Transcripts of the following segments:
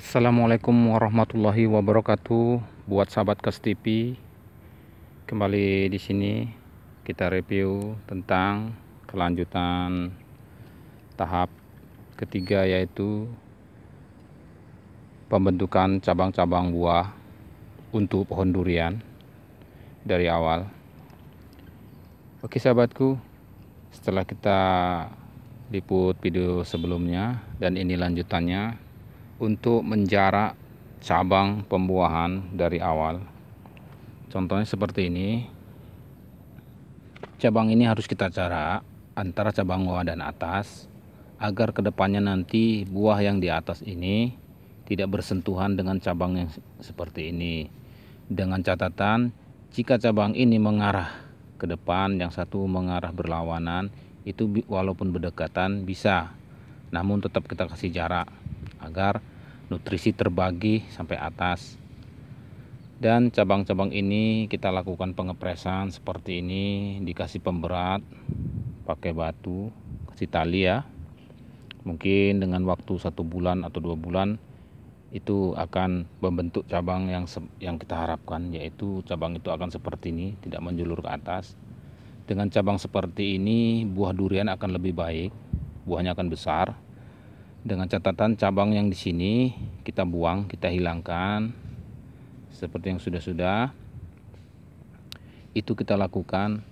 Assalamualaikum warahmatullahi wabarakatuh. Buat sahabat Kes kembali di sini kita review tentang kelanjutan tahap ketiga yaitu pembentukan cabang-cabang buah untuk pohon durian dari awal. Oke sahabatku, setelah kita liput video sebelumnya dan ini lanjutannya untuk menjarak cabang pembuahan dari awal contohnya seperti ini cabang ini harus kita jarak antara cabang bawah dan atas agar kedepannya nanti buah yang di atas ini tidak bersentuhan dengan cabang yang seperti ini dengan catatan jika cabang ini mengarah ke depan yang satu mengarah berlawanan itu walaupun berdekatan bisa namun tetap kita kasih jarak agar nutrisi terbagi sampai atas dan cabang-cabang ini kita lakukan pengepresan seperti ini dikasih pemberat pakai batu kasih tali ya mungkin dengan waktu satu bulan atau dua bulan itu akan membentuk cabang yang yang kita harapkan yaitu cabang itu akan seperti ini tidak menjulur ke atas dengan cabang seperti ini buah durian akan lebih baik buahnya akan besar dengan catatan cabang yang di sini kita buang kita hilangkan seperti yang sudah-sudah itu kita lakukan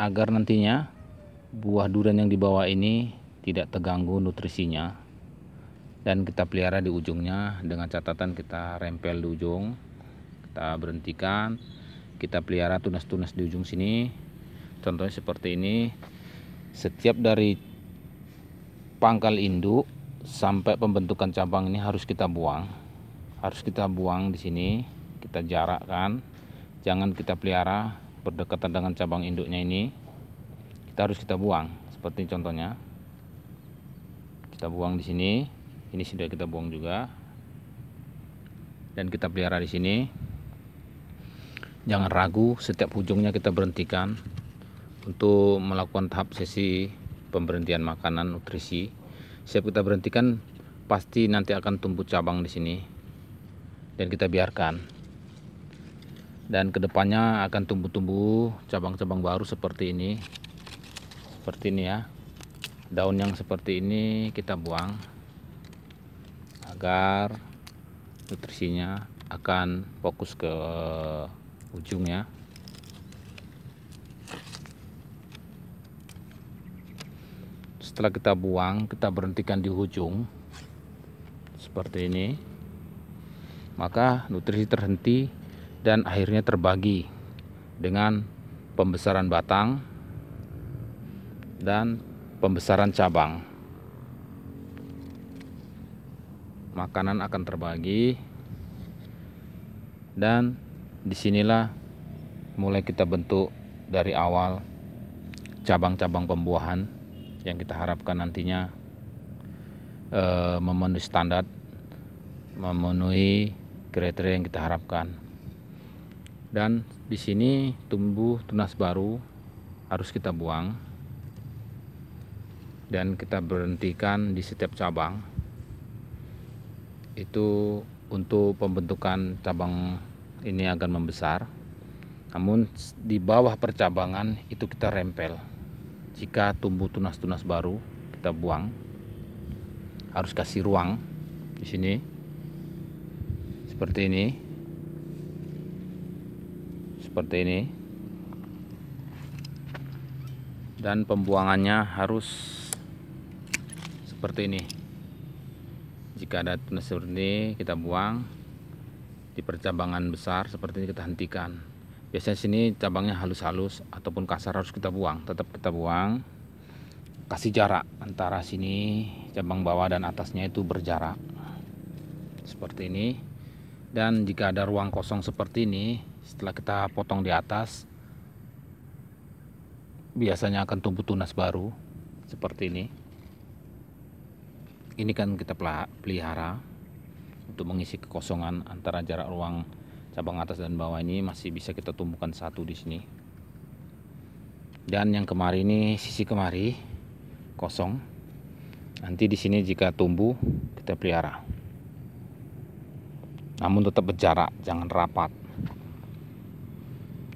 agar nantinya buah durian yang dibawa ini tidak terganggu nutrisinya dan kita pelihara di ujungnya dengan catatan kita rempel di ujung kita berhentikan kita pelihara tunas-tunas di ujung sini contohnya seperti ini setiap dari pangkal induk sampai pembentukan cabang ini harus kita buang harus kita buang di sini kita jarakkan jangan kita pelihara berdekatan dengan cabang induknya ini kita harus kita buang seperti contohnya kita buang di sini ini sudah kita buang juga dan kita pelihara di sini jangan ragu setiap ujungnya kita berhentikan untuk melakukan tahap sesi pemberhentian makanan nutrisi siap kita berhentikan pasti nanti akan tumbuh cabang di sini dan kita biarkan dan kedepannya akan tumbuh-tumbuh cabang-cabang baru seperti ini seperti ini ya daun yang seperti ini kita buang agar nutrisinya akan fokus ke ujungnya setelah kita buang kita berhentikan di ujung seperti ini maka nutrisi terhenti dan akhirnya terbagi dengan pembesaran batang dan pembesaran cabang makanan akan terbagi dan disinilah mulai kita bentuk dari awal cabang-cabang pembuahan yang kita harapkan nantinya eh, memenuhi standar, memenuhi kriteria yang kita harapkan. Dan di sini tumbuh tunas baru harus kita buang dan kita berhentikan di setiap cabang. Itu untuk pembentukan cabang ini akan membesar. Namun di bawah percabangan itu kita rempel jika tumbuh tunas-tunas baru kita buang harus kasih ruang di sini seperti ini seperti ini dan pembuangannya harus seperti ini jika ada tunas seperti ini kita buang di percabangan besar seperti ini kita hentikan biasanya sini cabangnya halus-halus ataupun kasar harus kita buang tetap kita buang kasih jarak antara sini cabang bawah dan atasnya itu berjarak seperti ini dan jika ada ruang kosong seperti ini setelah kita potong di atas biasanya akan tumbuh tunas baru seperti ini ini kan kita pelihara untuk mengisi kekosongan antara jarak ruang cabang atas dan bawah ini masih bisa kita tumbuhkan satu di sini dan yang kemari ini sisi kemari kosong nanti di sini jika tumbuh kita pelihara namun tetap berjarak jangan rapat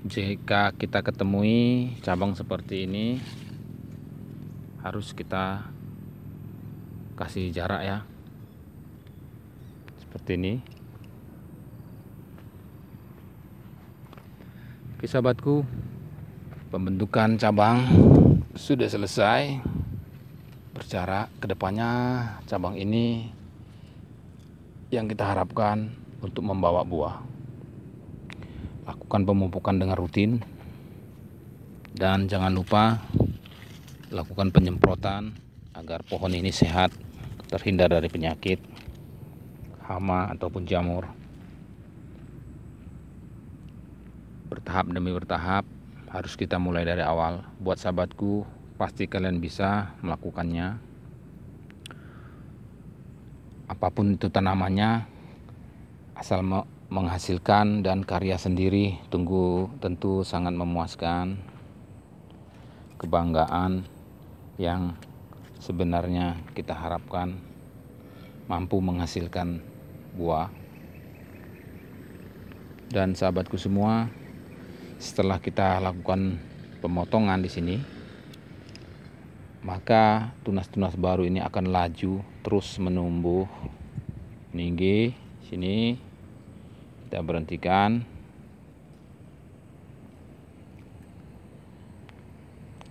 jika kita ketemui cabang seperti ini harus kita kasih jarak ya seperti ini Oke sahabatku, pembentukan cabang sudah selesai. Bercara kedepannya cabang ini yang kita harapkan untuk membawa buah. Lakukan pemupukan dengan rutin dan jangan lupa lakukan penyemprotan agar pohon ini sehat, terhindar dari penyakit, hama ataupun jamur. bertahap demi bertahap harus kita mulai dari awal buat sahabatku pasti kalian bisa melakukannya apapun itu tanamannya asal menghasilkan dan karya sendiri tunggu tentu sangat memuaskan kebanggaan yang sebenarnya kita harapkan mampu menghasilkan buah dan sahabatku semua setelah kita lakukan pemotongan di sini maka tunas-tunas baru ini akan laju terus menumbuh meninggi sini kita berhentikan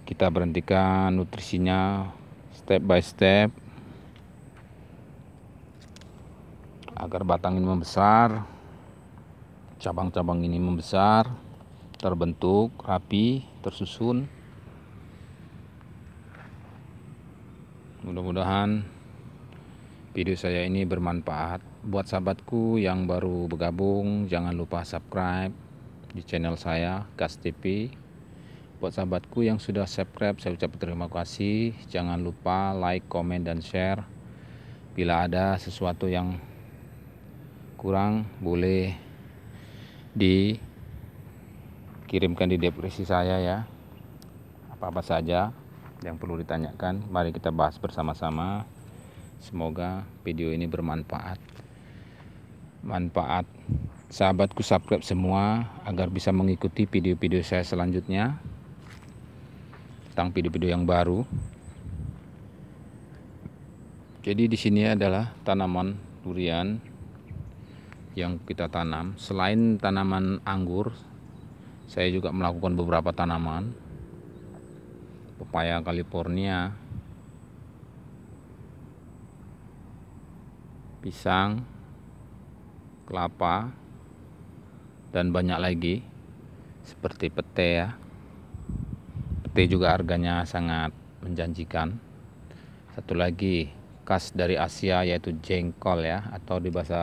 kita berhentikan nutrisinya step by step agar batang ini membesar cabang-cabang ini membesar terbentuk rapi tersusun mudah-mudahan video saya ini bermanfaat buat sahabatku yang baru bergabung jangan lupa subscribe di channel saya Gas TV buat sahabatku yang sudah subscribe saya ucapkan terima kasih jangan lupa like comment dan share bila ada sesuatu yang kurang boleh di kirimkan di depresi saya ya apa-apa saja yang perlu ditanyakan mari kita bahas bersama-sama semoga video ini bermanfaat manfaat sahabatku subscribe semua agar bisa mengikuti video-video saya selanjutnya tentang video-video yang baru. Jadi di sini adalah tanaman durian yang kita tanam. Selain tanaman anggur, saya juga melakukan beberapa tanaman pepaya California pisang kelapa dan banyak lagi seperti pete ya pete juga harganya sangat menjanjikan satu lagi khas dari Asia yaitu jengkol ya atau di bahasa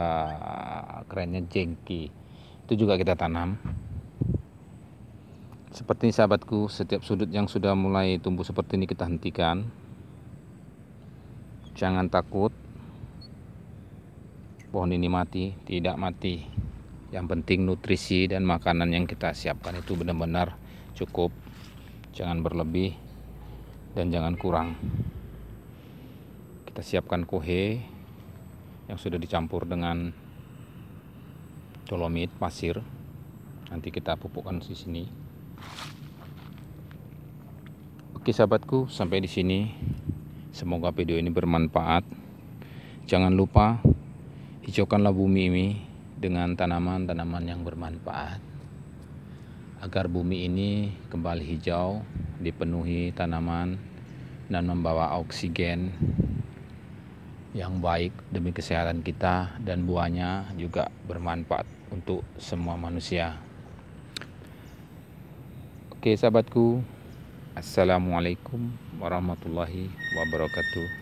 kerennya jengki itu juga kita tanam seperti ini sahabatku, setiap sudut yang sudah mulai tumbuh seperti ini kita hentikan. Jangan takut. Pohon ini mati, tidak mati. Yang penting nutrisi dan makanan yang kita siapkan itu benar-benar cukup. Jangan berlebih dan jangan kurang. Kita siapkan kohe yang sudah dicampur dengan dolomit pasir. Nanti kita pupukkan di sini. Oke sahabatku, sampai di sini. Semoga video ini bermanfaat. Jangan lupa hijaukanlah bumi ini dengan tanaman-tanaman yang bermanfaat agar bumi ini kembali hijau, dipenuhi tanaman dan membawa oksigen yang baik demi kesehatan kita dan buahnya juga bermanfaat untuk semua manusia. Oke sahabatku, Assalamualaikum warahmatullahi wabarakatuh.